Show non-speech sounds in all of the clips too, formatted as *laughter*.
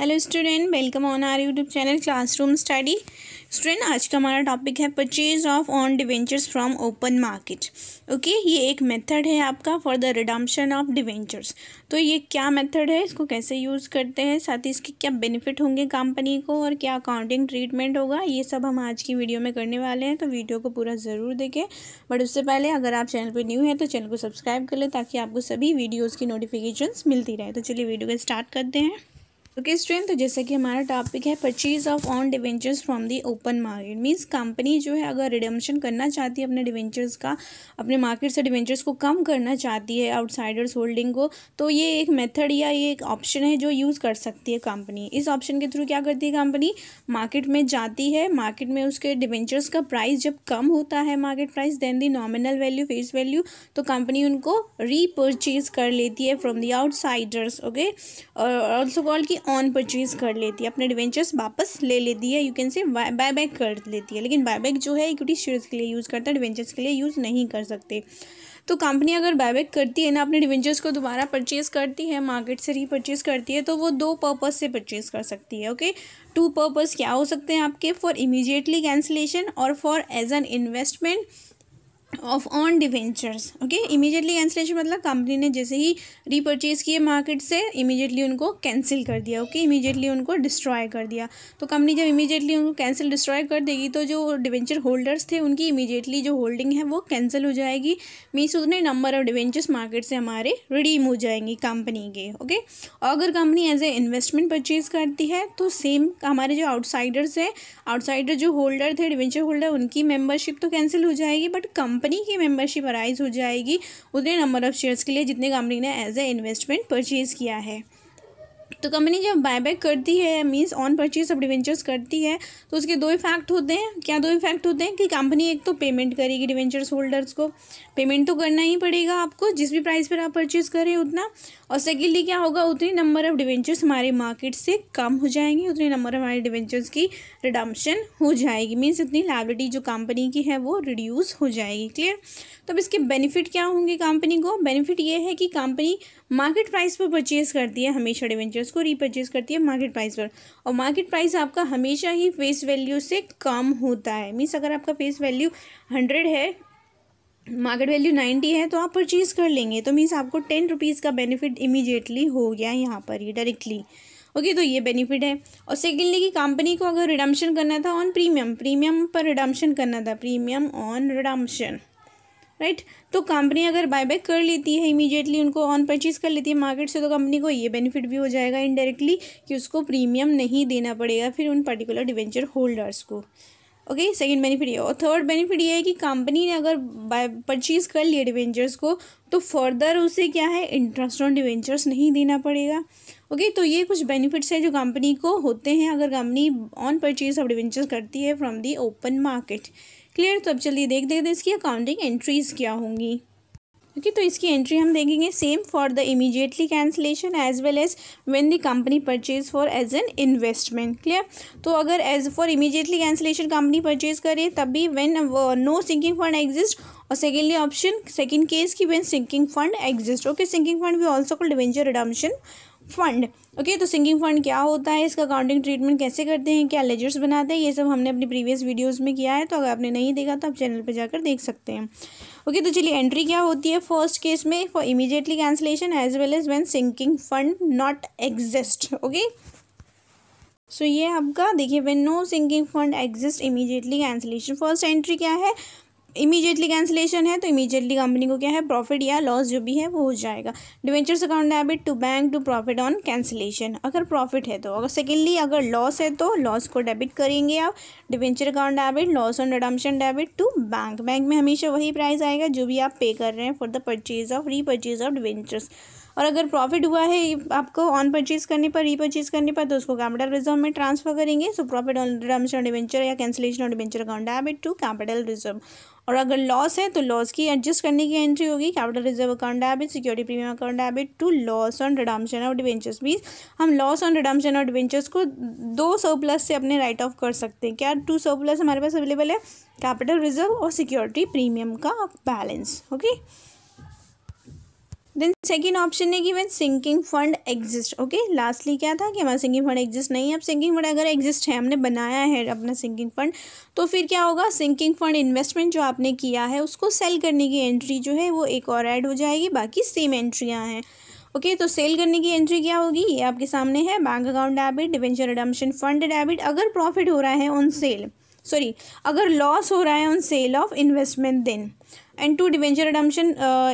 Hello student welcome on our YouTube channel classroom study student आज का हमारा topic है purchase of own debentures from open market okay ये एक method है आपका for the redemption of debentures तो ये क्या मेथड है इसको कैसे यूज़ करते हैं साथ ही इसके क्या बेनिफिट होंगे कंपनी को और क्या अकाउंटिंग ट्रीटमेंट होगा ये सब हम आज की वीडियो में करने वाले हैं तो वीडियो को पूरा ज़रूर देखें बट उससे पहले अगर आप चैनल पर न्यू हैं तो चैनल को सब्सक्राइब कर लें ताकि आपको सभी वीडियोज़ की नोटिफिकेशन मिलती रहे तो चलिए वीडियो को स्टार्ट करते हैं ओके स्ट्रेंथ तो जैसा कि हमारा टॉपिक है purchase of own debentures from the open market means company जो है अगर रिडम्शन करना चाहती है अपने डिवेंचर्स का अपने मार्केट से डिवेंचर्स को कम करना चाहती है आउटसाइडर्स होल्डिंग को तो ये एक मेथड या ये एक ऑप्शन है जो यूज़ कर सकती है कंपनी इस ऑप्शन के थ्रू क्या करती है कंपनी मार्केट में जाती है मार्केट में उसके डिवेंचर्स का प्राइस जब कम होता है market price then the nominal value face value तो कंपनी उनको रीपरचेज कर लेती है फ्रॉम दी आउटसाइडर्स ओके और ऑल्सो कॉल की ऑन परचेज कर लेती है अपने डिवेंचर्स वापस ले लेती है you can say buy back कर लेती है लेकिन बाय बैक जो है इक्विटी शेयर्स के लिए यूज़ करता है डिवेंचर्स के लिए यूज़ नहीं कर सकते तो कंपनी अगर बायबैक करती है ना अपने डिवेंचर्स को दोबारा परचेज़ करती है मार्केट से रीपरचेज़ करती है तो वो दो पर्पज़ से परचेज़ कर सकती है ओके टू पर्पज़ क्या हो सकते हैं आपके फॉर इमीजिएटली कैंसिलेशन और for as an investment of own debentures okay immediately cancellation मतलब कंपनी ने जैसे ही रिपर्चेज किए मार्केट से इमीजिएटली उनको कैंसिल कर दिया ओके okay? इमीजिएटली उनको डिस्ट्रॉय कर दिया तो कंपनी जब इमीजिएटली उनको कैंसिल डिस्ट्रॉय कर देगी तो जो डिवेंचर होल्डर्स थे उनकी इमीजिएटली जो होल्डिंग है वो कैंसिल हो जाएगी मीन्स उतने नंबर ऑफ डिवेंचर्स मार्केट से हमारे रिडीम हो जाएंगी कंपनी के ओके okay? और अगर company as a investment purchase करती है तो सेम हमारे जो आउटसाइडर्स हैं आउटसाइडर जो होल्डर थे डिवेंचर होल्डर उनकी मेम्बरशिप तो कैंसिल हो जाएगी बट कंपनी कंपनी की मेंबरशिप अराइज हो जाएगी उतने नंबर ऑफ़ शेयर्स के लिए जितने कंपनी ने एज ए इन्वेस्टमेंट परचेज़ किया है तो कंपनी जब बायबैक करती है means own purchase of debentures करती है तो उसके दो इफेक्ट होते हैं क्या दो इफेक्ट होते हैं कि कंपनी एक तो पेमेंट करेगी डिवेंचर्स होल्डर्स को पेमेंट तो करना ही पड़ेगा आपको जिस भी प्राइस पर आप परचेज़ करें उतना और सेकेंडली क्या होगा उतने नंबर ऑफ डिवेंचर्स हमारे मार्केट से कम हो जाएंगे उतने नंबर हमारे डिवेंचर्स की रिडम्पशन हो जाएगी मीन्स उतनी लाइबिलिटी जो कंपनी की है वो रिड्यूस हो जाएगी क्लियर तो अब इसके बेनिफिट क्या होंगे कंपनी को बेनिफिट ये है कि कंपनी मार्केट प्राइस पर परचेज़ करती है हमेशा डिवेंचर्स को रीपर्चेज करती है मार्केट प्राइस पर और मार्केट प्राइस आपका हमेशा ही फेस वैल्यू से कम होता है मीन्स अगर आपका फेस वैल्यू हंड्रेड है मार्केट वैल्यू नाइन्टी है तो आप परचेज़ कर लेंगे तो मीन्स आपको टेन रुपीज़ का बेनिफिट इमीजिएटली हो गया यहाँ पर ही डायरेक्टली ओके okay, तो ये बेनिफिट है और सेकेंडली कि कंपनी को अगर रिडम्शन करना था ऑन प्रीमियम प्रीमियम पर रिडम्शन करना था प्रीमियम ऑन रिडम्शन राइट तो कंपनी अगर बायबैक कर लेती है इमीडिएटली उनको ऑन परचेज कर लेती है मार्केट से तो कंपनी को ये बेनिफिट भी हो जाएगा इनडायरेक्टली कि उसको प्रीमियम नहीं देना पड़ेगा फिर उन पर्टिकुलर डिवेंचर होल्डर्स को ओके सेकंड बेनिफिट ये और थर्ड बेनिफिट ये है कि कंपनी ने अगर परचेज़ कर लिए डिवेंचर्स को तो फर्दर उसे क्या है इंटरेस्ट ऑन डिवेंचर्स नहीं देना पड़ेगा ओके okay, तो ये कुछ बेनिफिट्स हैं जो कंपनी को होते हैं अगर company on purchase of debentures करती है from the open market clear तो अब चलिए देख देते दे इसकी अकाउंटिंग एंट्रीज़ क्या होंगी ओके तो इसकी एंट्री हम देखेंगे same for the immediately cancellation as well as when the company purchase for as an investment clear तो अगर as for immediately cancellation company purchase करे तब भी when no sinking fund exist और सेकेंडली ऑप्शन सेकेंड केस की when sinking fund exist okay sinking fund we also called debenture redemption fund okay तो sinking fund क्या होता है इसका अकाउंटिंग ट्रीटमेंट कैसे करते हैं क्या लेजर्स बनाते हैं ये सब हमने अपनी प्रीवियस वीडियोस में किया है तो अगर आपने नहीं देखा तो आप चैनल पर जाकर देख सकते हैं ओके तो चलिए एंट्री क्या होती है फर्स्ट केस में for immediately cancellation as well as when sinking fund not exist okay so ये आपका देखिए when no sinking fund exist immediately cancellation first entry क्या है इमीजिएटली कैंसिलेशन है तो इमीजिएटली कंपनी को क्या है प्रॉफिट या लॉस जो भी है वो हो जाएगा debentures account debit to bank to profit on cancellation अगर प्रॉफिट है तो अगर सेकेंडली अगर लॉस है तो लॉस को डेबिट करेंगे आप debenture account debit loss on redemption debit to bank bank में हमेशा वही प्राइस आएगा जो भी आप पे कर रहे हैं for the purchase of re purchase of debentures और अगर प्रॉफिट हुआ है आपको ऑन परचेज करने पर रीपरचेज करने पर तो उसको कैपिटल रिजर्व में ट्रांसफर करेंगे so profit on redemption debenture या cancellation on debenture account debit to capital reserve और अगर लॉस है तो लॉस की एडजस्ट करने की एंट्री होगी capital reserve account debit security premium account debit to loss on redemption और डिवेंचर्स मीन हम लॉस ऑन रिडम्शन और डिवेंचर्स को दो सौ प्लस से अपने राइट ऑफ कर सकते हैं क्या टू सौ प्लस हमारे पास अवेलेबल है कैपिटल रिजर्व और सिक्योरिटी प्रीमियम का balance okay then second option है कि when sinking fund exist okay lastly क्या था कि हमारा सिंकिंग फंड एग्जिस्ट नहीं है अब सिंकिंग फंड अगर एग्जिस्ट है हमने बनाया है अपना सिंकिंग फंड तो फिर क्या होगा सिंकिंग फंड इन्वेस्टमेंट जो आपने किया है उसको सेल करने की एंट्री जो है वो एक और ऐड हो जाएगी बाकी सेम एंट्रियाँ हैं ओके okay, तो सेल करने की एंट्री क्या होगी ये आपके सामने है bank account debit debenture redemption fund debit अगर प्रॉफिट हो रहा है ऑन सेल सॉरी अगर लॉस हो रहा है on sale of investment then and to debenture redemption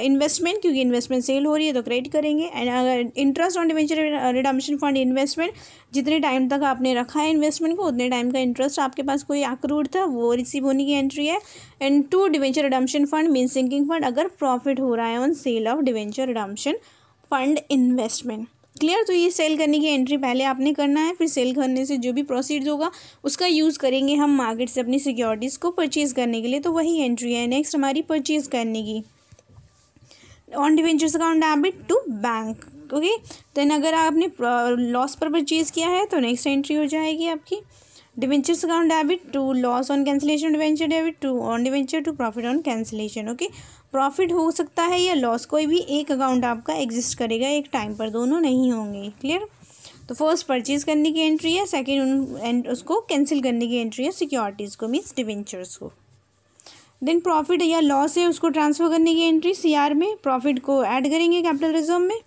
investment क्योंकि इन्वेस्टमेंट सेल हो रही है तो क्रेडिट करेंगे एंड अगर interest on debenture redemption fund investment जितने टाइम तक आपने रखा है इन्वेस्टमेंट को उतने टाइम का इंटरेस्ट आपके पास कोई अक्रूड था वो रिसीव होने की एंट्री है and to debenture redemption fund mean sinking fund अगर प्रॉफिट हो रहा है on sale of debenture redemption fund investment clear तो ये सेल करने की एंट्री पहले आपने करना है फिर सेल करने से जो भी प्रोसीड होगा उसका यूज़ करेंगे हम मार्केट से अपनी सिक्योरिटीज़ को परचेज़ करने के लिए तो वही एंट्री है नेक्स्ट हमारी परचेज़ करने की on debentures account debit to bank okay then अगर आपने लॉस पर परचेज़ किया है तो नेक्स्ट एंट्री हो जाएगी आपकी debentures account debit to loss on cancellation debenture debit to on debenture to profit on cancellation okay profit हो सकता है या लॉस कोई भी एक अकाउंट आपका एग्जिस्ट करेगा एक टाइम पर दोनों नहीं होंगे क्लियर तो फर्स्ट परचेज करने की एंट्री है सेकेंड उन एंड उसको कैंसिल करने की एंट्री है सिक्योरिटीज़ को मीन्स डिवेंचर्स को देन प्रॉफिट या लॉस है उसको ट्रांसफ़र करने की एंट्री आर में प्रॉफिट को ऐड करेंगे कैपिटल रिजर्व में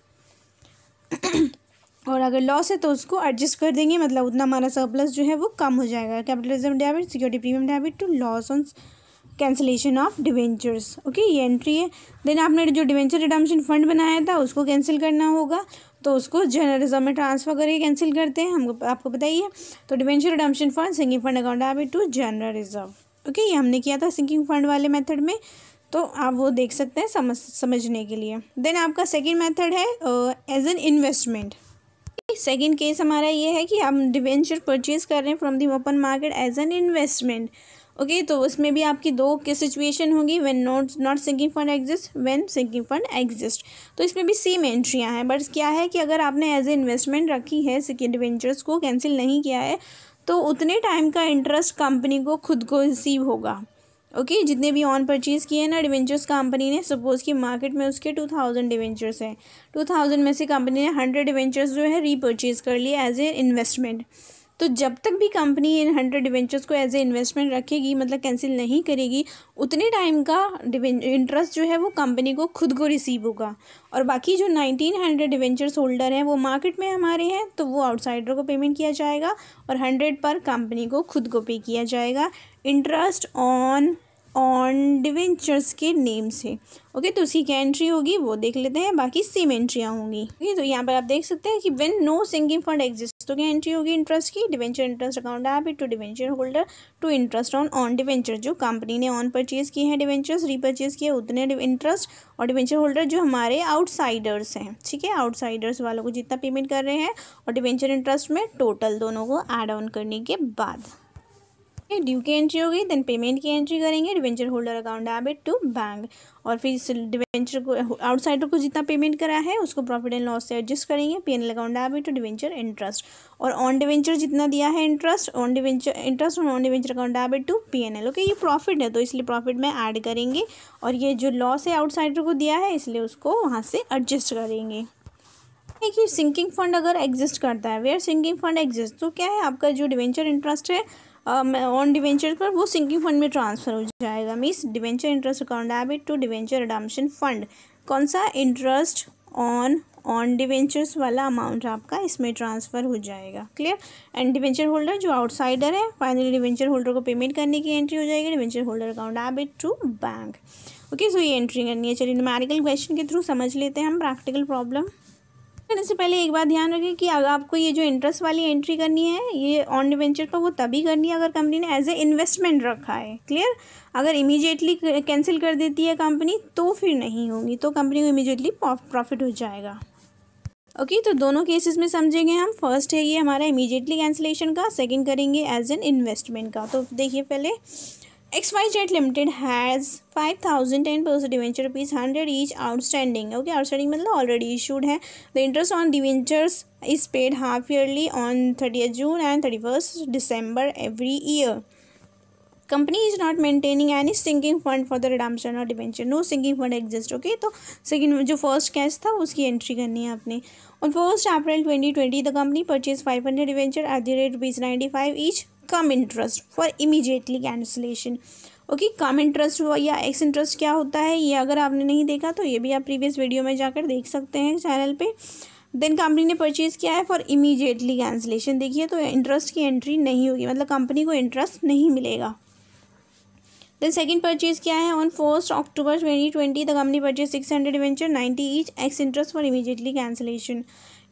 और अगर लॉस है तो उसको एडजस्ट कर देंगे मतलब उतना हमारा सरप्लस जो है वो कम हो जाएगा capitalism debit security premium debit to loss on cancellation of debentures okay ये एंट्री है देन आपने जो डिवेंचर रिडम्शन फंड बनाया था उसको कैंसिल करना होगा तो उसको जनरल रिजर्व में ट्रांसफर करके कैंसिल करते हैं हमको आपको बताइए तो debenture redemption fund sinking fund account debit to general reserve okay ये हमने किया था सिंकिंग फंड वाले मेथड में तो आप वो देख सकते हैं समझ समझने के लिए देन आपका सेकेंड मैथड है as an investment second case हमारा ये है कि हम डिवेंचर परचेज कर रहे हैं from the open market as an investment okay तो उसमें भी आपकी दो के सिचुएशन होगी when not not sinking fund exist when sinking fund exist तो इसमें भी सेम एंट्रियां हैं बट क्या है कि अगर आपने एज ए इन्वेस्टमेंट रखी है डिवेंचर्स को कैंसिल नहीं किया है तो उतने टाइम का इंटरेस्ट कंपनी को खुद को रिसीव होगा ओके okay, जितने भी ऑन परचेज़ किए हैं ना डिवेंचर्स कंपनी ने सपोज़ कि मार्केट में उसके टू थाउजेंड डिवेंचर्स हैं टू थाउजेंड में से कंपनी ने हंड्रेड डिवेंचर्स जो है रीपर्चेज कर लिए एज ए इन्वेस्टमेंट तो जब तक भी कंपनी इन हंड्रेड डिवेंचर्स को एज ए इन्वेस्टमेंट रखेगी मतलब कैंसिल नहीं करेगी उतने टाइम का इंटरेस्ट जो है वो कंपनी को खुद को रिसीव होगा और बाकी जो नाइनटीन हंड्रेड डिवेंचर्स होल्डर हैं वो मार्केट में हमारे हैं तो वो आउटसाइडर को पेमेंट किया जाएगा और हंड्रेड पर कंपनी को खुद को पे किया जाएगा इंटरेस्ट ऑन ऑन डिवेंचर्स के नेम से ओके तो उसी क्या एंट्री होगी वो देख लेते हैं बाकी सेम एंट्रियाँ होंगी ओके तो यहाँ पर आप देख सकते हैं कि when no sinking fund exist तो क्या एंट्री होगी इंटरेस्ट की डिवेंचर इंटरेस्ट अकाउंट है to debenture holder to interest on on debenture जो कंपनी ने ऑन परचेज किए हैं डिवेंचर्स रीपरचेज किए उतने इंटरेस्ट और डिवेंचर होल्डर जो हमारे आउटसाइडर्स हैं ठीक है आउटसाइडर्स वालों को जितना पेमेंट कर रहे हैं और डिवेंचर इंटरेस्ट में टोटल दोनों को एड ऑन करने के बाद ड्यू की एंट्री होगी देन पेमेंट की एंट्री करेंगे debenture holder account debit to bank और फिर इस डिवेंचर को आउटसाइडर को जितना पेमेंट करा है उसको प्रॉफिट एंड लॉस से एडजस्ट करेंगे P N account debit to debenture interest और ऑन डिवेंचर जितना दिया है इंटरेस्ट ऑन डिवेंचर इंटरेस्ट और on debenture account debit to P N okay ये प्रॉफिट है तो इसलिए प्रॉफिट में ऐड करेंगे और ये जो लॉस है आउटसाइडर को दिया है इसलिए उसको वहाँ से एडजस्ट करेंगे है सिंकिंग फंड अगर एग्जिस्ट करता है वेयर सिंकिंग फंड एग्जिस्ट तो क्या है आपका जो डिवेंचर इंटरेस्ट है ऑन डिवेंचर पर वो सिंकिंग फंड में ट्रांसफ़र हो जाएगा means debenture interest account debit to debenture redemption fund कौन सा इंटरेस्ट ऑन ऑन डिवेंचर्स वाला अमाउंट आपका इसमें ट्रांसफ़र हो जाएगा क्लियर एंड डिवेंचर होल्डर जो आउटसाइडर है फाइनली डिवेंचर होल्डर को पेमेंट करने की एंट्री हो जाएगी debenture holder account debit to bank okay so ये एंट्री करनी है चलिए न्यूमेरिकल क्वेश्चन के थ्रू समझ लेते हैं हम प्रैक्टिकल प्रॉब्लम करने से पहले एक बात ध्यान रखें कि अगर आपको ये जो इंटरेस्ट वाली एंट्री करनी है ये ऑन डिवेंचर पर वो तभी करनी है अगर कंपनी ने एज ए इन्वेस्टमेंट रखा है क्लियर अगर इमीजिएटली कैंसिल कर देती है कंपनी तो फिर नहीं होगी तो कंपनी को इमीजिएटली प्रॉफिट हो जाएगा ओके okay, तो दोनों केसेस में समझेंगे हम फर्स्ट है ये हमारा इमीजिएटली कैंसिलेशन का सेकेंड करेंगे एज एन इन्वेस्टमेंट का तो देखिए पहले X Y Z limited has five thousand ten percent debenture rupees hundred each outstanding okay outstanding मतलब ऑलरेडी इशूड है the interest on debentures is paid half yearly on thirty June and thirty first December every year company is not maintaining any sinking fund for the redemption और debenture no sinking fund exist okay तो second जो first cash था उसकी entry करनी है आपने और first April twenty twenty the company purchase five hundred debenture at the rate rupees ninety five each cum interest for immediately cancellation okay cum interest या ex interest क्या होता है ये अगर आपने नहीं देखा तो ये भी आप प्रीवियस वीडियो में जाकर देख सकते हैं चैनल पे देन कंपनी ने परचेज़ किया है फॉर इमीजिएटली कैंसिलेशन देखिए तो इंटरेस्ट की एंट्री नहीं होगी मतलब कंपनी को इंटरेस्ट नहीं मिलेगा देन सेकंड परचेज क्या है on first October twenty twenty the company purchase six hundred adventure ninety each ex interest for immediately cancellation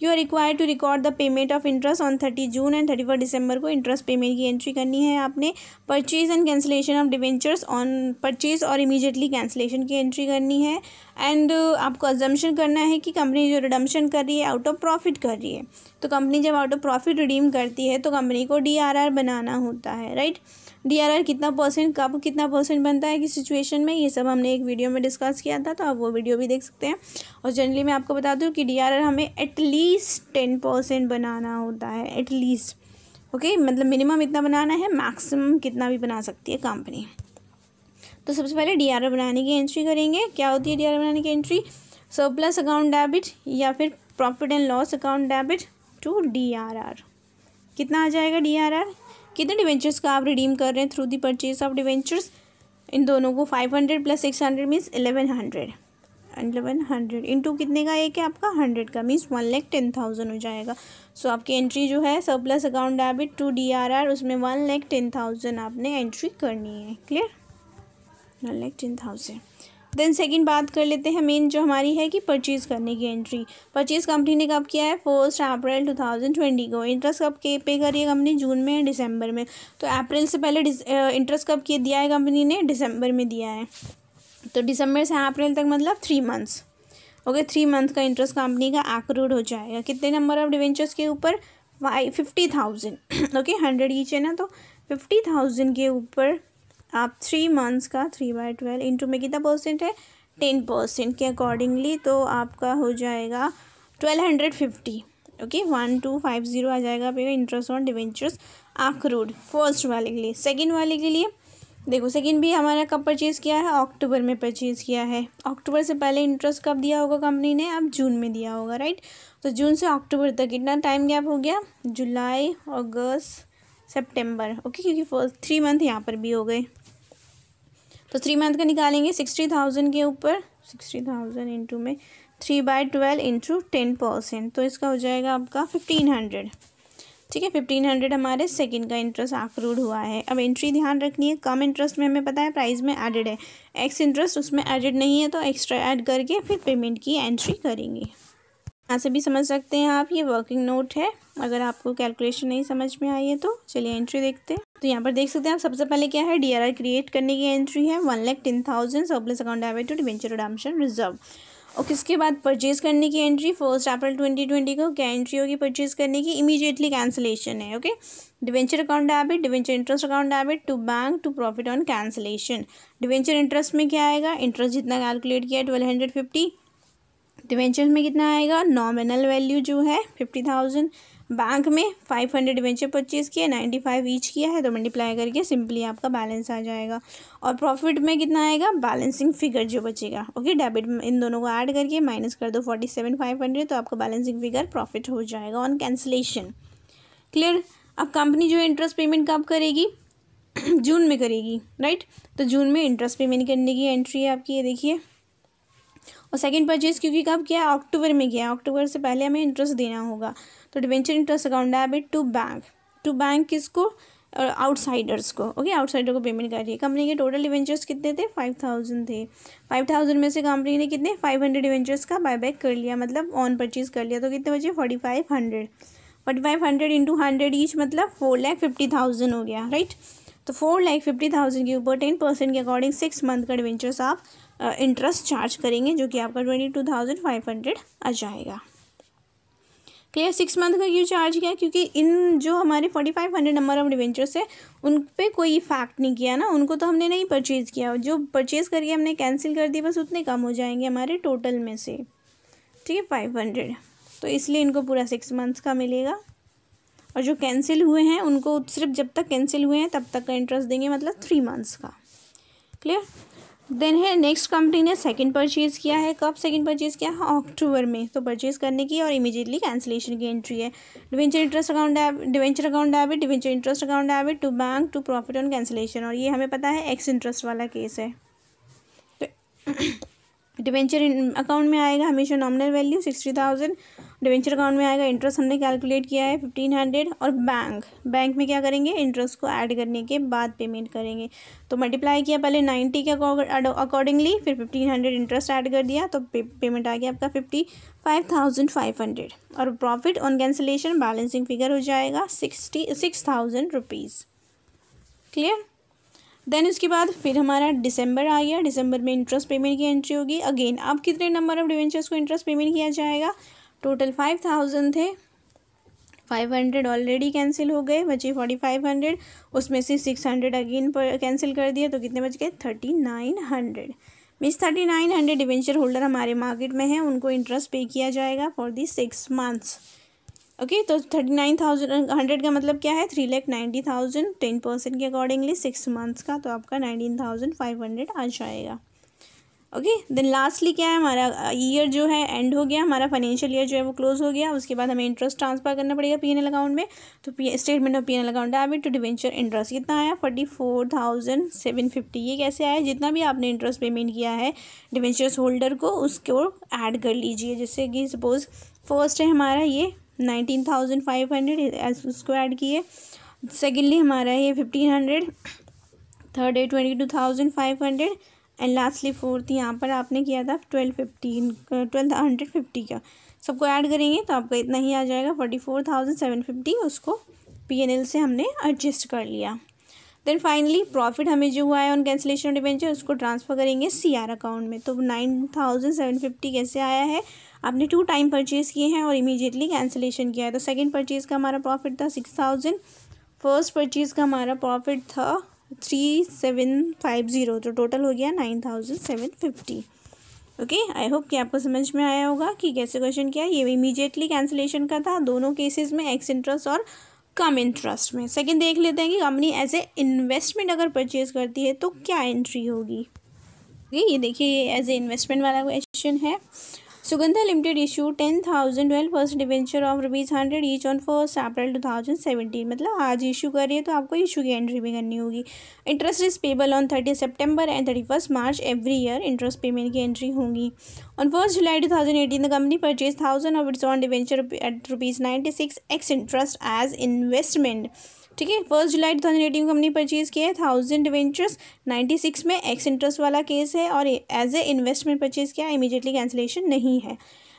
you are required to record the payment of interest on thirty June and thirty first December को interest payment की entry करनी है आपने purchase and cancellation of debentures on purchase और immediately cancellation की entry करनी है and uh, आपको अजम्पन करना है कि कंपनी जो रिडम्शन कर रही है आउट ऑफ प्रॉफिट कर रही है तो कंपनी जब आउट ऑफ प्रॉफिट रिडीम करती है तो कंपनी को डी बनाना होता है राइट right? डीआरआर कितना परसेंट कब कितना परसेंट बनता है किस सिचुएशन में ये सब हमने एक वीडियो में डिस्कस किया था तो आप वो वीडियो भी देख सकते हैं और जनरली मैं आपको बता दूँ कि डीआरआर हमें एटलीस्ट टेन परसेंट बनाना होता है एटलीस्ट ओके okay, मतलब मिनिमम इतना बनाना है मैक्सिमम कितना भी बना सकती है कंपनी तो सबसे पहले डी बनाने की एंट्री करेंगे क्या होती है डी बनाने की एंट्री सरप्लस अकाउंट डेबिट या फिर profit and loss account debit to D कितना आ जाएगा डी कितने डिवेंचर्स का आप रिडीम कर रहे हैं through the purchase of debentures इन दोनों को five hundred plus six hundred means eleven hundred eleven hundred into कितने का एक है आपका हंड्रेड का means one lakh ten thousand हो जाएगा सो so, आपकी एंट्री जो है plus account debit to D R R उसमें वन लैख टेन थाउजेंड आपने एंट्री करनी है clear one lakh ten thousand then second बात कर लेते हैं मेन जो हमारी है कि परचेज़ करने की एंट्री परचेज़ कंपनी ने कब किया है first April two thousand twenty को इंटरेस्ट कब के पे करी है कंपनी जून में दिसंबर में तो अप्रैल से पहले इंटरेस्ट कब के दिया है कंपनी ने डिसम्बर में दिया है तो दिसंबर से अप्रैल तक मतलब three months okay three month का इंटरेस्ट कंपनी का एक्रूड हो जाएगा कितने नंबर ऑफ डिवेंचर्स के ऊपर five fifty thousand okay hundred each है ना तो फिफ्टी थाउजेंड के ऊपर आप थ्री मंथ्स का थ्री बाई ट्वेल्व इंटू में कितना परसेंट है टेन परसेंट के अकॉर्डिंगली तो आपका हो जाएगा twelve hundred fifty okay one two five zero आ जाएगा आपका interest on debentures accrued first वाले के लिए सेकेंड वाले के लिए देखो सेकेंड भी हमारा कब परचेज़ किया है अक्टूबर में परचेज़ किया है अक्टूबर से पहले इंटरेस्ट कब दिया होगा कंपनी ने अब जून में दिया होगा राइट तो जून से अक्टूबर तक कितना टाइम गैप हो गया जुलाई अगस्त सेप्टेम्बर ओके क्योंकि फर्स्ट थ्री मंथ यहाँ पर भी हो गए तो थ्री मंथ का निकालेंगे सिक्सटी थाउजेंड के ऊपर सिक्सटी थाउजेंड इंटू में three by twelve into ten percent तो इसका हो जाएगा आपका फिफ्टीन हंड्रेड ठीक है फिफ्टीन हंड्रेड हमारे सेकंड का इंटरेस्ट आक्रूड हुआ है अब एंट्री ध्यान रखनी है कम इंटरेस्ट में हमें पता है प्राइस में एडेड है एक्स इंटरेस्ट उसमें एडेड नहीं है तो एक्स्ट्रा ऐड करके फिर पेमेंट की एंट्री करेंगे यहाँ से भी समझ सकते हैं आप ये वर्किंग नोट है अगर आपको कैलकुलेशन नहीं समझ में आई है तो चलिए एंट्री देखते हैं तो यहाँ पर देख सकते हैं आप सबसे पहले क्या है डीआरआर क्रिएट करने की एंट्री है one lakh ten thousand surplus account debit to debenture redemption reserve और किसके बाद परचेज करने की entry first April twenty twenty को क्या एंट्री होगी परचेज करने की इमीडिएटली कैंसिलेशन है okay debenture account debit debenture interest account debit to bank to profit on cancellation debenture interest में क्या आएगा इंटरेस्ट जितना कैलकुलेट किया ट्वेल्व हंड्रेड फिफ्टी डिवेंचर में कितना आएगा नॉमिनल वैल्यू जो है फिफ्टी थाउजेंड बैंक में फाइव हंड्रेड डिवेंचर परचेज़ किया नाइन्टी फाइव ईच किया है तो मल्टीप्लाई करके सिंपली आपका बैलेंस आ जाएगा और प्रॉफिट में कितना आएगा बैलेंसिंग फिगर जो बचेगा ओके डेबिट इन दोनों को ऐड करके माइनस कर दो फोर्टी सेवन फाइव हंड्रेड तो आपका बैलेंसिंग फिगर प्रॉफिट हो जाएगा ऑन कैंसिलेशन क्लियर अब कंपनी जो है इंटरेस्ट पेमेंट कब करेगी जून *clears throat* में करेगी राइट तो जून में इंटरेस्ट पेमेंट करने की एंट्री है आपकी ये देखिए और सेकंड परचेज क्योंकि कब किया है अक्टूबर में किया है अक्टूबर से पहले हमें इंटरेस्ट देना होगा तो डिवेंचर इंटरेस्ट अकाउंट है टू बैंक टू बैंक किसको और आउटसाइडर्स को ओके आउटसाइडर को पेमेंट कर रही है कंपनी के टोटल डिवेंचर्स कितने थे फाइव थाउजेंड थे फाइव थाउजेंड में से कंपनी ने कितने फाइव हंड्रेड डिवेंचर्स का बाय बैक कर लिया मतलब ऑन परचेज कर लिया तो कितने बचे forty five hundred forty five hundred into hundred each मतलब फोर लैख फिफ्टी थाउजेंड हो गया राइट तो फोर लैख फिफ्टी थाउजेंड के ऊपर टेन परसेंट के अकॉर्डिंग सिक्स मंथ का डिवेंचर्स आप इंटरेस्ट चार्ज करेंगे जो कि आपका twenty two thousand five hundred आ जाएगा क्लियर सिक्स मंथ का क्यों चार्ज किया क्योंकि इन जो हमारे forty five hundred number of debentures है उन पर कोई इफेक्ट नहीं किया ना उनको तो हमने नहीं परचेज़ किया जो परचेज़ करके हमने कैंसिल कर दिया बस उतने कम हो जाएंगे हमारे टोटल में से ठीक है फाइव हंड्रेड तो इसलिए इनको पूरा सिक्स मंथ्स का मिलेगा और जो कैंसिल हुए हैं उनको सिर्फ जब तक कैंसिल हुए हैं तब तक का इंटरेस्ट देंगे मतलब थ्री मंथ्स का क्लियर देन है नेक्स्ट कंपनी ने सेकंड परचेज़ किया है कब सेकंड परचेज़ किया है हाँ, अक्टूबर में तो परचेज़ करने की और इमीजिएटली कैंसिलेशन की एंट्री है debenture interest account debenture account debit debenture interest account debit to bank to profit on cancellation और ये हमें पता है एक्स इंटरेस्ट वाला केस है तो डिवेंचर अकाउंट में आएगा हमेशा nominal value sixty thousand debenture account में आएगा इंटरेस्ट हमने कैलकुलेट किया है फिफ्टीन हंड्रेड और बैंक बैंक में क्या करेंगे इंटरेस्ट को ऐड करने के बाद पेमेंट करेंगे तो मल्टीप्लाई किया पहले नाइन्टी के अकॉर्डिंगली फिर फिफ्टीन हंड्रेड इंटरेस्ट ऐड कर दिया तो पे, पेमेंट आ गया आपका fifty five thousand five hundred और profit on cancellation balancing figure हो जाएगा sixty six thousand rupees clear then उसके बाद फिर हमारा दिसंबर आ गया दिसंबर में इंटरेस्ट पेमेंट की एंट्री होगी अगेन अब कितने नंबर ऑफ डिवेंचर्स को इंटरेस्ट पेमेंट किया जाएगा टोटल फाइव थाउजेंड थे फाइव हंड्रेड ऑलरेडी कैंसिल हो गए बचे फोर्टी फाइव हंड्रेड उसमें से सिक्स हंड्रेड अगेन पर कैंसिल कर दिया तो कितने बच गए thirty nine hundred means thirty nine hundred debenture holder हमारे मार्केट में हैं उनको इंटरेस्ट पे किया जाएगा for the six months okay तो थर्टी नाइन थाउजेंड हंड्रेड का मतलब क्या है three lakh ninety thousand ten percent के अकॉर्डिंगली सिक्स मंथ्स का तो आपका नाइनटीन थाउजेंड फाइव हंड्रेड आ जाएगा ओके देन लास्टली क्या है हमारा ईयर uh, जो है एंड हो गया हमारा फाइनेंशियल ईयर जो है वो क्लोज हो गया उसके बाद हमें इंटरेस्ट ट्रांसफर करना पड़ेगा पी एन एल अकाउंट में तो P statement of P account debit to debenture interest कितना आया forty four thousand seven fifty ये कैसे आया जितना भी आपने इंटरेस्ट पेमेंट किया है डिवेंचर्स होल्डर को उसको ऐड कर लीजिए जैसे कि सपोज़ फर्स्ट है हमारा ये नाइनटीन थाउजेंड फाइव हंड्रेड उसको ऐड किए सेकेंडली हमारा ये फिफ्टीन हंड्रेड थर्ड है twenty two thousand five hundred and lastly fourth यहाँ पर आपने किया था twelve fifteen twelve hundred fifty का सबको ऐड करेंगे तो आपका इतना ही आ जाएगा forty four thousand seven fifty उसको पी एन एल से हमने एडजस्ट कर लिया देन फाइनली प्रॉफिट हमें जो हुआ है ऑन कैंसिलेशन डिबेंचर उसको ट्रांसफ़र करेंगे सी आर अकाउंट में तो नाइन थाउजेंड सेवन फिफ्टी कैसे आया है आपने टू टाइम परचेज़ किए हैं और इमीडिएटली कैंसिलेशन किया है तो सेकेंड परचेज़ का हमारा प्रॉफिट था सिक्स थाउजेंड फर्स्ट परचेज़ का हमारा प्रॉफिट था थ्री सेवन फाइव ज़ीरो तो टोटल हो गया nine thousand seven fifty okay I hope कि आपको समझ में आया होगा कि कैसे क्वेश्चन किया ये इमीडिएटली कैंसिलेशन का था दोनों केसेज में एक्स इंटरेस्ट और कम इंटरेस्ट में सेकेंड देख लेते हैं कि कंपनी एज ए इन्वेस्टमेंट अगर परचेज करती है तो क्या एंट्री होगी ये देखिए ये एज ए इन्वेस्टमेंट वाला क्वेश्चन है Sugandha limited issue ten thousand 12 percent debenture of rupees hundred each on first April two thousand seventeen मतलब आज इशू कर रही है तो आपको इशू की एंट्री भी करनी होगी interest is payable on thirty September and thirty first March every year interest payment की एंट्री होगी on first July two thousand eighteen the company purchase thousand of its own debenture at rupees ninety six ex interest as investment ठीक है first July two thousand eighteen को हमने purchase किया है thousand debentures ninety six में ex interest वाला case है और एज ए इन्वेस्टमेंट परचेज़ किया है इमीडिएटली कैंसिलेशन नहीं है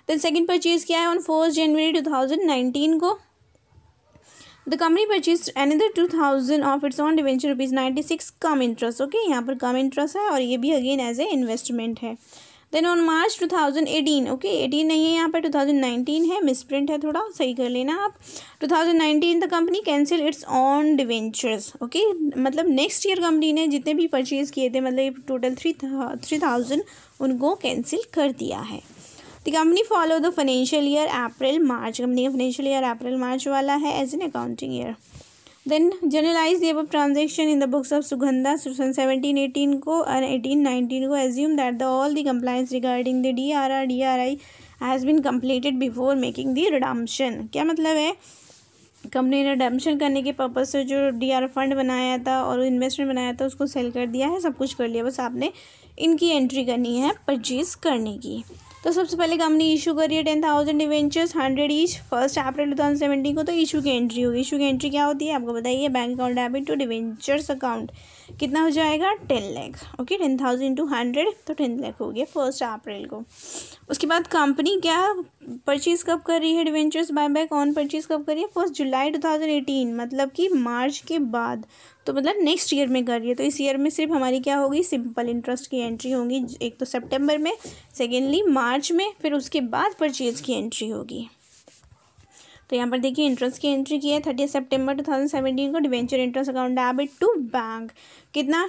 देन सेकेंड परचेज़ किया है on first January two thousand nineteen को the company purchase another two thousand of its own debenture rupees ninety six cum interest okay यहाँ पर cum interest है और ये भी अगेन एज ए इन्वेस्टमेंट है then on March two thousand eighteen okay eighteen नहीं है यहाँ पर टू थाउजेंड नाइनटीन है मिसप्रिंट है थोड़ा सही कर लेना आप two thousand nineteen the company cancel it's on debentures okay मतलब नेक्स्ट ईयर कंपनी ने जितने भी परचेज़ किए थे मतलब टोटल थ्री थ्री थाउजेंड उनको कैंसिल कर दिया है the company follow the financial year April March company का फाइनेंशियल ईयर अप्रैल मार्च वाला है as an accounting year then journalize एब transaction in the books of Sugandha सन सेवनटीन एटीन को और एटीन नाइनटीन को assume that the all the compliance regarding the D R are D R I has been completed before making the redemption क्या मतलब है company ने redemption करने के पर्पज़ से जो डी आर फंड बनाया था और इन्वेस्टमेंट बनाया था उसको सेल कर दिया है सब कुछ कर लिया बस आपने इनकी एंट्री करनी है परचेज़ करने की तो सबसे पहले कंपनी इशू करी है ten thousand debentures hundred each first April two thousand seventeen को तो इशू की एंट्री होगी इशू की एंट्री क्या होती है आपको बताइए bank account debit to debentures account कितना हो जाएगा ten lakh okay ten thousand to hundred तो टेन लैख हो गया फर्स्ट अप्रैल को उसके बाद कंपनी क्या परचेज कब कर रही है debentures buy back on purchase कब करिए है first July two thousand eighteen मतलब कि मार्च के बाद तो मतलब नेक्स्ट ईयर में कर रही है तो इस ईयर में सिर्फ हमारी क्या होगी सिंपल इंटरेस्ट की एंट्री होगी एक तो सेप्टेम्बर में सेकेंडली मार्च में फिर उसके बाद परचेज़ की एंट्री होगी तो यहाँ पर देखिए इंटरेस्ट की एंट्री की है थर्टी थाउजेंड सेवेंटीन को debenture interest account debit to bank कितना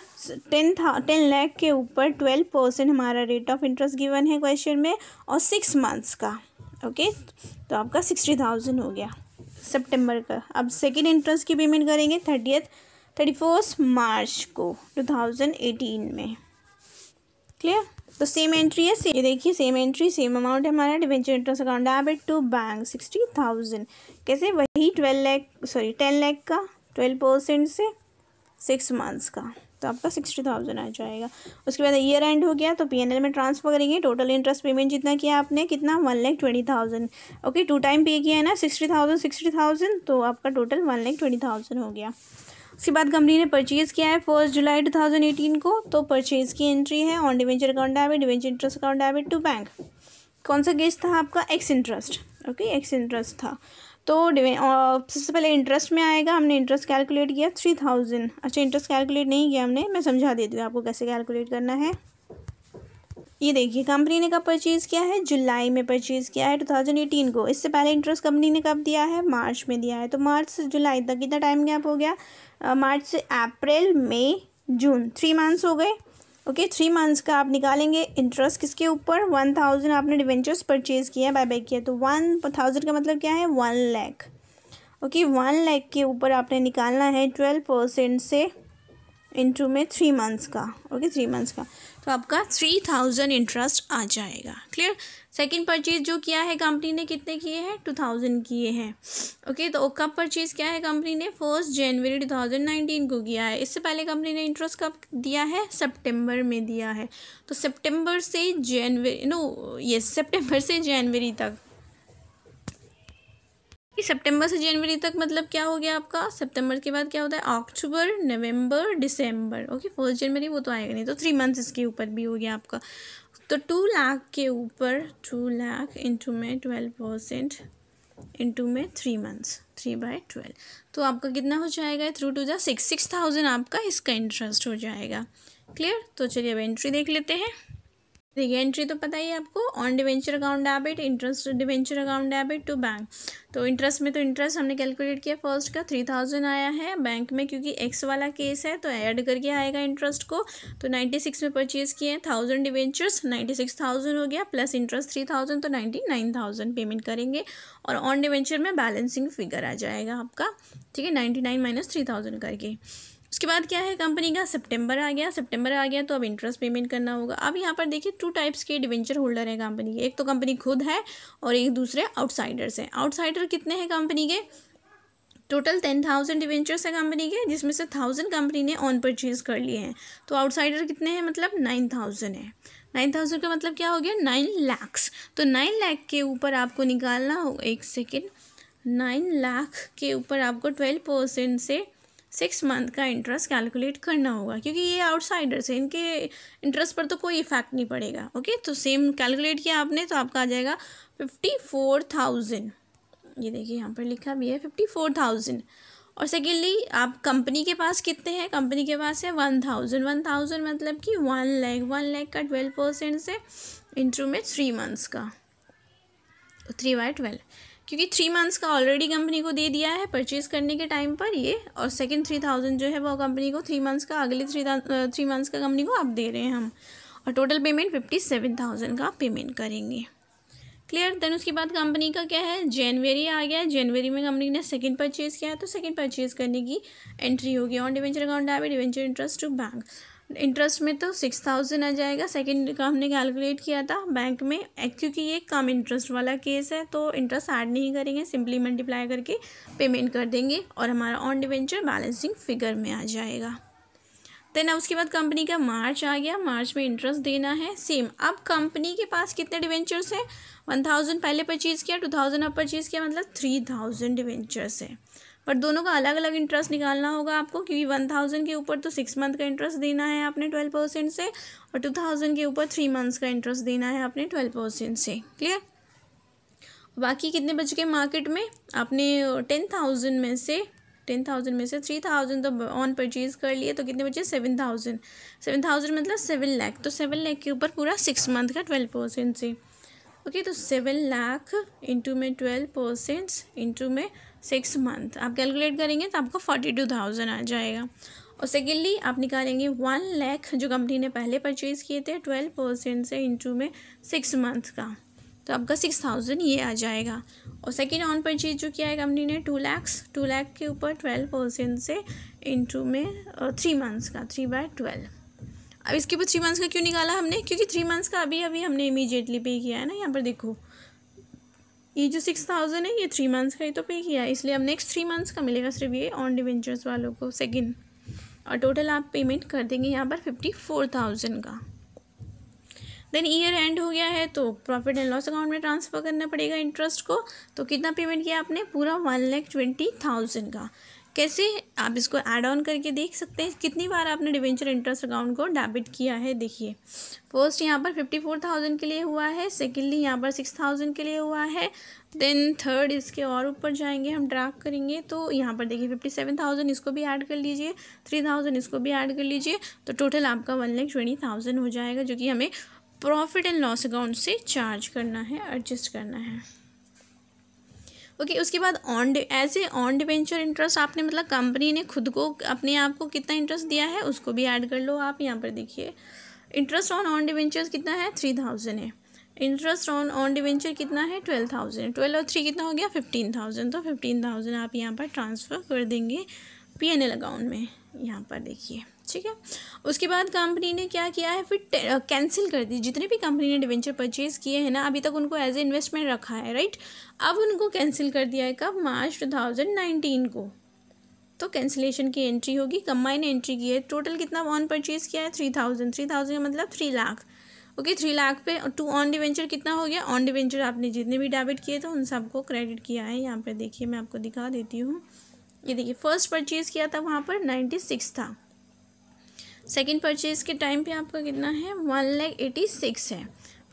टेन था टेन लैख के ऊपर ट्वेल्व परसेंट हमारा रेट ऑफ इंटरेस्ट गिवन है क्वेश्चन में और सिक्स मंथ्स का ओके तो आपका सिक्सटी थाउजेंड हो गया सेप्टेम्बर का अब सेकेंड इंटरेस्ट की पेमेंट करेंगे थर्टीथ थर्टी फर्स्ट मार्च को टू थाउजेंड एटीन में क्लियर तो सेम एंट्री है ये देखिए सेम एंट्री सेम अमाउंट है हमारा debenture interest account debit to bank sixty thousand कैसे वही twelve lakh sorry ten lakh का ट्वेल्व परसेंट से सिक्स मंथ्स का तो आपका सिक्सटी थाउजेंड आ जाएगा उसके बाद ईयर एंड हो गया तो एल में ट्रांसफर करेंगे टोटल इंटरेस्ट पेमेंट जितना किया आपने कितना one lakh twenty thousand okay two time pay किया है ना सिक्सटी थाउजेंड सिक्सटी थाउजेंड तो आपका total one lakh twenty thousand हो गया उसके बाद कंपनी ने परचेज़ किया है फर्स्ट जुलाई 2018 को तो परचेज़ की एंट्री है on debenture account debit debenture interest account debit to bank कौन सा गेज था आपका ex interest okay ex interest था तो सबसे पहले इंटरेस्ट में आएगा हमने इंटरेस्ट कैलकुलेट किया थ्री थाउजेंड अच्छा इंटरेस्ट कैलकुलेट नहीं किया हमने मैं समझा देती हूँ आपको कैसे कैलकुलेट करना है ये देखिए कंपनी ने कब परचेज़ किया है जुलाई में परचेज़ किया है 2018 को इससे पहले इंटरेस्ट कंपनी ने कब दिया है मार्च में दिया है तो मार्च से जुलाई तक कितना टाइम गैप हो गया आ, मार्च से अप्रैल मई जून थ्री मंथ्स हो गए ओके थ्री मंथ्स का आप निकालेंगे इंटरेस्ट किसके ऊपर वन थाउजेंड आपने डिवेंचर्स परचेज़ किया है बाय बाय किया तो वन थाउजेंड का मतलब क्या है one lakh okay one lakh के ऊपर आपने निकालना है ट्वेल्व परसेंट से इंटू में थ्री मंथ्स का ओके थ्री मंथ्स का तो आपका थ्री थाउजेंड इंटरेस्ट आ जाएगा क्लियर सेकंड परचेज जो किया है कंपनी ने कितने किए हैं टू थाउजेंड किए हैं ओके तो कब परचेज किया है कंपनी ने first January two thousand nineteen को किया है इससे पहले कंपनी ने इंटरेस्ट कब दिया है सितंबर में दिया है तो सितंबर से जनवरी नो ये सितंबर से जनवरी तक कि सितंबर से जनवरी तक मतलब क्या हो गया आपका सितंबर के बाद क्या होता है अक्टूबर नवंबर दिसंबर ओके फर्स्ट जनवरी वो तो आएगा नहीं तो थ्री मंथ्स इसके ऊपर भी हो गया आपका तो टू लाख के ऊपर टू लाख इंटू में ट्वेल्व परसेंट इंटू में three months three by twelve तो आपका कितना हो जाएगा थ्रू टू जा सिक्स सिक्स थाउजेंड आपका इसका इंटरेस्ट हो जाएगा क्लियर तो चलिए अब एंट्री देख लेते हैं देखिए तो एंट्री तो पता ही है आपको on debenture account debit interest debenture account debit to bank तो इंटरेस्ट में तो इंटरेस्ट हमने कैलकुलेट किया फर्स्ट का थ्री थाउजेंड आया है बैंक में क्योंकि एक्स वाला केस है तो ऐड करके आएगा इंटरेस्ट को तो नाइन्टी सिक्स में परचेज किए हैं thousand debentures ninety six thousand हो गया प्लस इंटरेस्ट थ्री थाउजेंड तो नाइन्टी नाइन थाउजेंड पेमेंट करेंगे और ऑन डिवेंचर में बैलेंसिंग फिगर आ जाएगा आपका ठीक है ninety nine minus three thousand करके उसके बाद क्या है कंपनी का सितंबर आ गया सितंबर आ गया तो अब इंटरेस्ट पेमेंट करना होगा अब यहाँ पर देखिए टू टाइप्स के डिवेंचर होल्डर हैं कंपनी के एक तो कंपनी खुद है और एक दूसरे आउटसाइडर्स हैं आउटसाइडर कितने हैं कंपनी के टोटल टेन थाउजेंड डिवेंचर्स है कंपनी के जिसमें से थाउजेंड कंपनी ने ऑन परचेज कर लिए हैं तो आउटसाइडर कितने हैं मतलब नाइन थाउजेंड है नाइन थाउजेंड का मतलब क्या हो गया नाइन लैक्स तो नाइन लाख के ऊपर आपको निकालना होगा एक सेकेंड नाइन लाख के ऊपर आपको ट्वेल्व परसेंट से सिक्स मंथ का इंटरेस्ट कैलकुलेट करना होगा क्योंकि ये आउटसाइडर्स हैं इनके इंटरेस्ट पर तो कोई इफेक्ट नहीं पड़ेगा ओके तो सेम कैलकुलेट किया आपने तो आपका आ जाएगा फिफ्टी फोर थाउजेंड ये देखिए यहाँ पर लिखा भी है फिफ्टी फोर थाउजेंड और सेकेंडली आप कंपनी के पास कितने हैं कंपनी के पास है वन थाउजेंड वन थाउजेंड मतलब कि वन लैख वन लैख का ट्वेल्व परसेंट से इंटरव्यू में थ्री मंथ्स का थ्री बाय ट्वेल्व क्योंकि थ्री मंथ्स का ऑलरेडी कंपनी को दे दिया है परचेज़ करने के टाइम पर ये और सेकंड थ्री थाउजेंड जो है वो कंपनी को थ्री मंथ्स का अगले थ्री थ्री मंथ्स का कंपनी को आप दे रहे हैं हम और total payment fifty seven thousand का पेमेंट करेंगे क्लियर देन उसके बाद कंपनी का क्या है जनवरी आ गया है जनवरी में कंपनी ने सेकेंड परचेज़ किया है तो सेकेंड परचेज़ करने की एंट्री होगी on debenture account debit debenture interest to bank interest में तो सिक्स थाउजेंड आ जाएगा सेकंड का हमने कैलकुलेट किया था बैंक में क्योंकि ये कम इंटरेस्ट वाला केस है तो इंटरेस्ट ऐड नहीं करेंगे सिंपली मल्टीप्लाई करके पेमेंट कर देंगे और हमारा ऑन डिवेंचर बैलेंसिंग फिगर में आ जाएगा देन उसके बाद कंपनी का मार्च आ गया मार्च में इंटरेस्ट देना है सेम अब कंपनी के पास कितने डिवेंचर्स हैं वन थाउजेंड पहले परचेज़ किया टू थाउजेंड अब परचेज़ किया मतलब थ्री थाउजेंड डिवेंचर्स है पर दोनों का अलग अलग इंटरेस्ट निकालना होगा आपको क्योंकि वन थाउजेंड के ऊपर तो सिक्स मंथ का इंटरेस्ट देना है आपने ट्वेल्व परसेंट से और टू थाउजेंड के ऊपर थ्री मंथ्स का इंटरेस्ट देना है आपने ट्वेल्व परसेंट से क्लियर बाकी कितने बज गए मार्केट में आपने टेन थाउजेंड में से टेन थाउजेंड में से थ्री थाउजेंड तो ऑन परचेज कर लिए तो कितने बचे सेवन थाउजेंड सेवन थाउजेंड मतलब सेवन लाख तो सेवन लाख के ऊपर पूरा सिक्स मंथ का ट्वेल्व परसेंट से ओके तो सेवन लाख इंटू में ट्वेल्व परसेंट इंटू में सिक्स मंथ आप कैलकुलेट करेंगे तो आपको फोर्टी टू थाउजेंड आ जाएगा और सेकेंडली आप निकालेंगे वन लैख जो कंपनी ने पहले परचेज़ किए थे ट्वेल्व परसेंट से इंटू में सिक्स मंथ का तो आपका सिक्स थाउजेंड ये आ जाएगा और सेकेंड ऑन परचेज जो किया है कंपनी ने टू लैक्स टू लैख के ऊपर ट्वेल्व परसेंट से इंटू में थ्री मंथ्स का थ्री बाय ट्वेल्व अब इसके ऊपर थ्री मंथ्स का क्यों निकाला हमने क्योंकि थ्री मंथ्स का अभी अभी हमने इमीजिएटली पे किया है ना यहाँ पर देखो ये जो सिक्स थाउजेंड है ये थ्री मंथ्स का ही तो पे किया इसलिए अब नेक्स्ट थ्री मंथ्स का मिलेगा सिर्फ ये ऑन डिवेंचर्स वालों को सेकेंड और टोटल आप पेमेंट कर देंगे यहाँ पर फिफ्टी फोर थाउजेंड का देन ईयर एंड हो गया है तो प्रॉफिट एंड लॉस अकाउंट में ट्रांसफ़र करना पड़ेगा इंटरेस्ट को तो कितना पेमेंट किया आपने पूरा वन लैख ट्वेंटी थाउजेंड का कैसे आप इसको ऐड ऑन करके देख सकते हैं कितनी बार आपने डिवेंचर इंटरेस्ट अकाउंट को डेबिट किया है देखिए फर्स्ट यहाँ पर फिफ्टी फोर थाउजेंड के लिए हुआ है सेकेंडली यहाँ पर सिक्स थाउजेंड के लिए हुआ है देन थर्ड इसके और ऊपर जाएंगे हम ड्राप करेंगे तो यहाँ पर देखिए फिफ्टी सेवन थाउजेंड इसको भी ऐड कर लीजिए थ्री थाउजेंड इसको भी ऐड कर लीजिए तो टोटल आपका वन लैख ट्वेंटी थाउजेंड हो जाएगा जो कि हमें प्रॉफिट एंड लॉस अकाउंट से चार्ज करना है एडजस्ट करना है ओके okay, उसके बाद on as a on debenture interest आपने मतलब कंपनी ने खुद को अपने आप को कितना इंटरेस्ट दिया है उसको भी ऐड कर लो आप यहाँ पर देखिए इंटरेस्ट ऑन ऑन डिवेंचर कितना है थ्री थाउजेंड है इंटरेस्ट ऑन ऑन डिवेंचर कितना है ट्वेल्व थाउजेंड ट्वेल्व और थ्री कितना हो गया फिफ्टीन थाउजेंड तो फिफ्टीन थाउजेंड आप यहाँ पर ट्रांसफ़र कर देंगे पी एन एल अकाउंट में यहाँ पर देखिए ठीक है उसके बाद कंपनी ने क्या किया है फिर कैंसिल कर दी जितने भी कंपनी ने डिवेंचर परचेज़ किए हैं ना अभी तक उनको एज ए इन्वेस्टमेंट रखा है राइट अब उनको कैंसिल कर दिया है कब मार्च टू थाउजेंड नाइनटीन को तो कैंसिलेशन की एंट्री होगी कंबाइन एंट्री की है टोटल कितना ऑन परचेज़ किया है थ्री थाउजेंड थ्री थाउजेंड का मतलब three lakh okay three lakh पे टू ऑन डिवेंचर कितना हो गया ऑन डिवेंचर आपने जितने भी डेबिट किए थे उन सबको क्रेडिट किया है यहाँ पे देखिए मैं आपको दिखा देती हूँ ये देखिए फर्स्ट परचेज़ किया था वहाँ पर नाइन्टी सिक्स था सेकेंड परचेज के टाइम पे आपका कितना है वन लैख एटी सिक्स है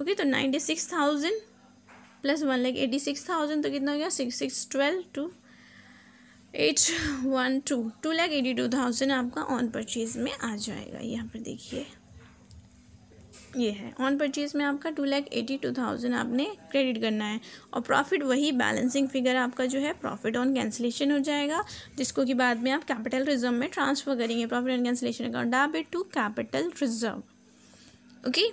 ओके तो ninety six thousand plus one lakh eighty six thousand तो कितना हो गया six six twelve two eight one two two lakh eighty two thousand आपका ऑन परचेज में आ जाएगा यहाँ पर देखिए ये है ऑन परचेज़ में आपका two lakh eighty two thousand आपने क्रेडिट करना है और प्रॉफिट वही बैलेंसिंग फिगर आपका जो है प्रॉफिट ऑन कैंसिलेशन हो जाएगा जिसको कि बाद में आप कैपिटल रिजर्व में ट्रांसफ़र करेंगे profit on cancellation account debit to capital reserve okay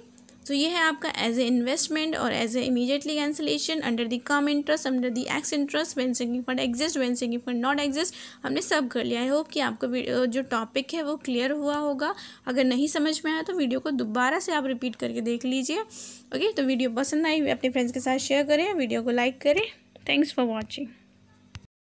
तो ये है आपका एज ए इन्वेस्टमेंट और as a immediately cancellation under the cum interest under the ex interest when sinking fund exist when sinking fund not exist हमने सब कर लिया आई hope कि आपको जो टॉपिक है वो क्लियर हुआ होगा अगर नहीं समझ में आया तो वीडियो को दोबारा से आप रिपीट करके देख लीजिए ओके तो वीडियो पसंद आई अपने फ्रेंड्स के साथ शेयर करें वीडियो को लाइक करें थैंक्स फॉर वॉचिंग